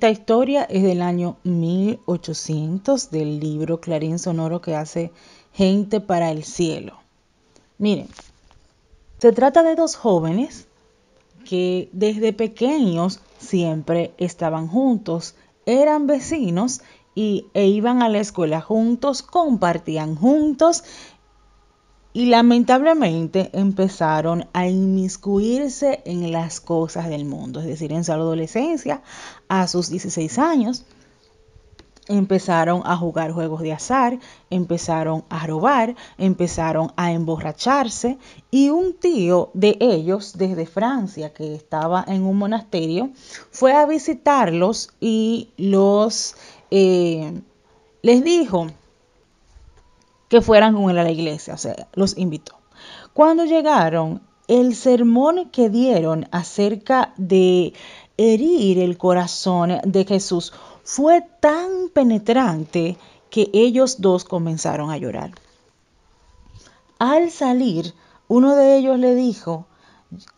Esta historia es del año 1800 del libro Clarín Sonoro que hace Gente para el Cielo. Miren, se trata de dos jóvenes que desde pequeños siempre estaban juntos, eran vecinos e iban a la escuela juntos, compartían juntos y lamentablemente empezaron a inmiscuirse en las cosas del mundo, es decir, en su adolescencia, a sus 16 años, empezaron a jugar juegos de azar, empezaron a robar, empezaron a emborracharse y un tío de ellos desde Francia que estaba en un monasterio fue a visitarlos y los eh, les dijo que fueran con él a la iglesia, o sea, los invitó. Cuando llegaron, el sermón que dieron acerca de herir el corazón de Jesús fue tan penetrante que ellos dos comenzaron a llorar. Al salir, uno de ellos le dijo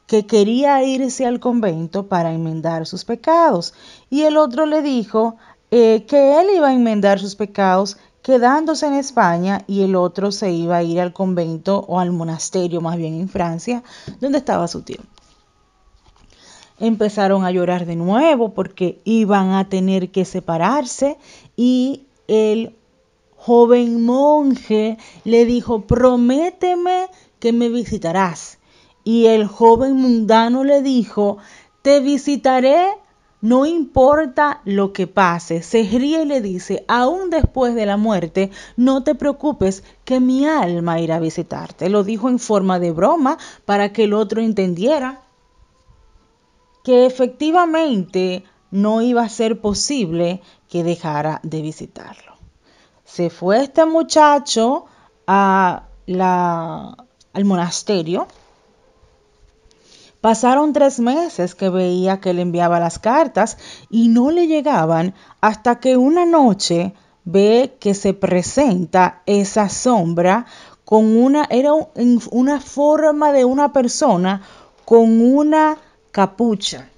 que quería irse al convento para enmendar sus pecados y el otro le dijo eh, que él iba a enmendar sus pecados quedándose en España y el otro se iba a ir al convento o al monasterio más bien en Francia, donde estaba su tío. Empezaron a llorar de nuevo porque iban a tener que separarse y el joven monje le dijo, prométeme que me visitarás. Y el joven mundano le dijo, te visitaré no importa lo que pase. Se ríe y le dice, aún después de la muerte, no te preocupes que mi alma irá a visitarte. Lo dijo en forma de broma para que el otro entendiera que efectivamente no iba a ser posible que dejara de visitarlo. Se fue este muchacho a la, al monasterio Pasaron tres meses que veía que le enviaba las cartas y no le llegaban hasta que una noche ve que se presenta esa sombra con una, era una forma de una persona con una capucha.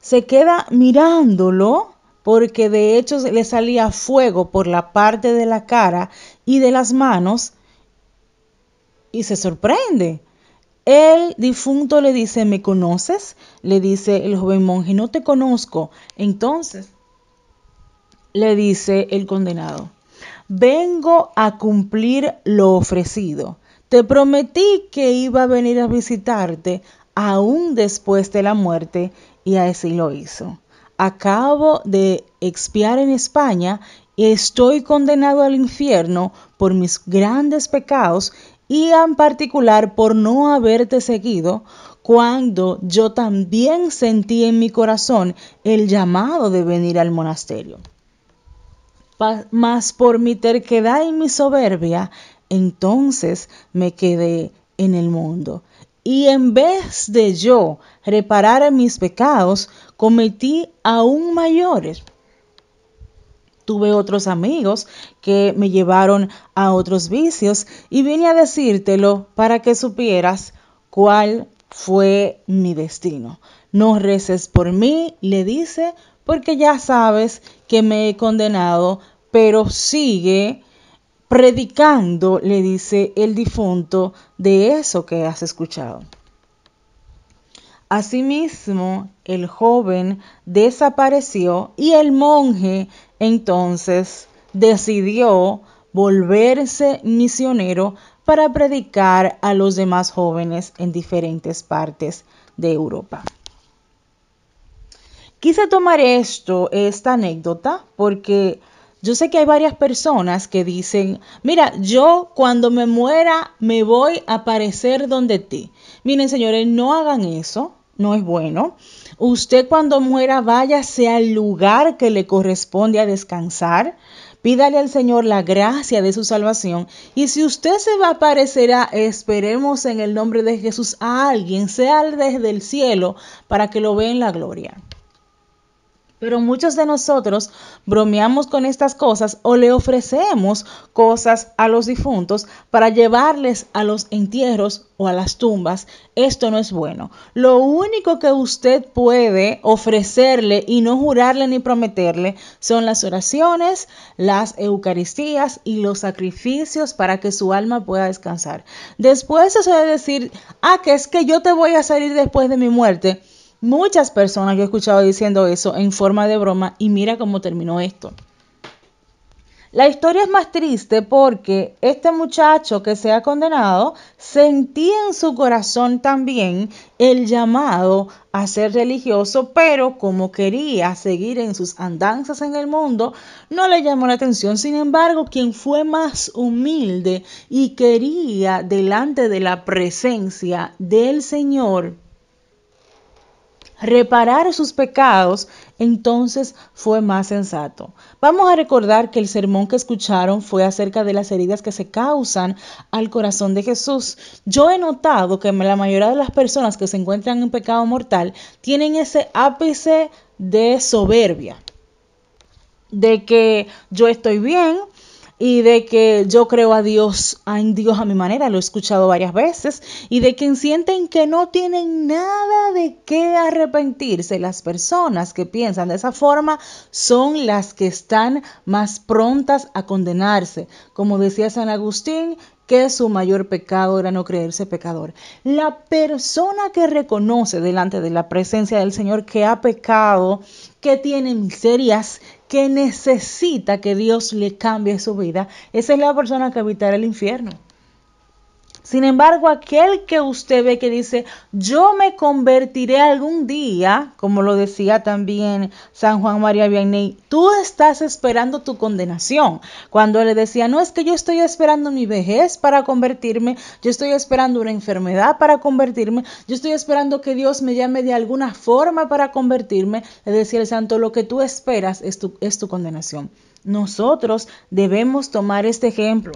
Se queda mirándolo porque de hecho le salía fuego por la parte de la cara y de las manos y se sorprende el difunto le dice, ¿me conoces? Le dice el joven monje, no te conozco. Entonces, le dice el condenado, vengo a cumplir lo ofrecido. Te prometí que iba a venir a visitarte aún después de la muerte y así lo hizo. Acabo de expiar en España y estoy condenado al infierno por mis grandes pecados y en particular por no haberte seguido cuando yo también sentí en mi corazón el llamado de venir al monasterio. Mas por mi terquedad y mi soberbia, entonces me quedé en el mundo. Y en vez de yo reparar mis pecados, cometí aún mayores tuve otros amigos que me llevaron a otros vicios y vine a decírtelo para que supieras cuál fue mi destino. No reces por mí, le dice, porque ya sabes que me he condenado, pero sigue predicando, le dice el difunto, de eso que has escuchado. Asimismo, el joven desapareció y el monje entonces decidió volverse misionero para predicar a los demás jóvenes en diferentes partes de Europa. Quise tomar esto, esta anécdota, porque yo sé que hay varias personas que dicen, mira, yo cuando me muera me voy a aparecer donde ti. Miren, señores, no hagan eso no es bueno. Usted cuando muera sea al lugar que le corresponde a descansar. Pídale al Señor la gracia de su salvación. Y si usted se va a aparecer, esperemos en el nombre de Jesús a alguien, sea desde el cielo, para que lo vea en la gloria. Pero muchos de nosotros bromeamos con estas cosas o le ofrecemos cosas a los difuntos para llevarles a los entierros o a las tumbas. Esto no es bueno. Lo único que usted puede ofrecerle y no jurarle ni prometerle son las oraciones, las Eucaristías y los sacrificios para que su alma pueda descansar. Después se suele decir, ah, que es que yo te voy a salir después de mi muerte Muchas personas que he escuchado diciendo eso en forma de broma y mira cómo terminó esto. La historia es más triste porque este muchacho que se ha condenado sentía en su corazón también el llamado a ser religioso, pero como quería seguir en sus andanzas en el mundo, no le llamó la atención. Sin embargo, quien fue más humilde y quería delante de la presencia del Señor, reparar sus pecados, entonces fue más sensato. Vamos a recordar que el sermón que escucharon fue acerca de las heridas que se causan al corazón de Jesús. Yo he notado que la mayoría de las personas que se encuentran en pecado mortal tienen ese ápice de soberbia, de que yo estoy bien, y de que yo creo a Dios, en Dios a mi manera, lo he escuchado varias veces, y de que sienten que no tienen nada de qué arrepentirse. Las personas que piensan de esa forma son las que están más prontas a condenarse. Como decía San Agustín, que su mayor pecado era no creerse pecador. La persona que reconoce delante de la presencia del Señor que ha pecado, que tiene miserias, que necesita que Dios le cambie su vida, esa es la persona que habita el infierno. Sin embargo, aquel que usted ve que dice, yo me convertiré algún día, como lo decía también San Juan María Vianney, tú estás esperando tu condenación. Cuando le decía, no es que yo estoy esperando mi vejez para convertirme, yo estoy esperando una enfermedad para convertirme, yo estoy esperando que Dios me llame de alguna forma para convertirme, le decía el santo, lo que tú esperas es tu, es tu condenación. Nosotros debemos tomar este ejemplo.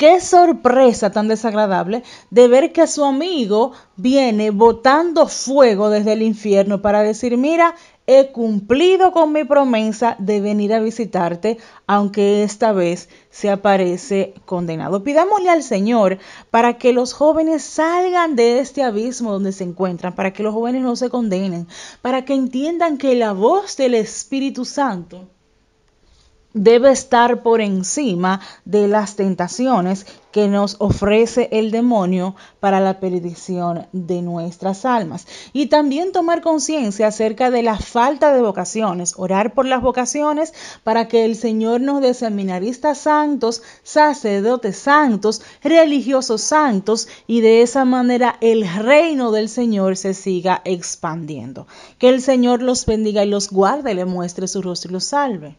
Qué sorpresa tan desagradable de ver que su amigo viene botando fuego desde el infierno para decir, mira, he cumplido con mi promesa de venir a visitarte, aunque esta vez se aparece condenado. Pidámosle al Señor para que los jóvenes salgan de este abismo donde se encuentran, para que los jóvenes no se condenen, para que entiendan que la voz del Espíritu Santo debe estar por encima de las tentaciones que nos ofrece el demonio para la perdición de nuestras almas. Y también tomar conciencia acerca de la falta de vocaciones, orar por las vocaciones para que el Señor nos dé seminaristas santos, sacerdotes santos, religiosos santos y de esa manera el reino del Señor se siga expandiendo. Que el Señor los bendiga y los guarde, le muestre su rostro y los salve.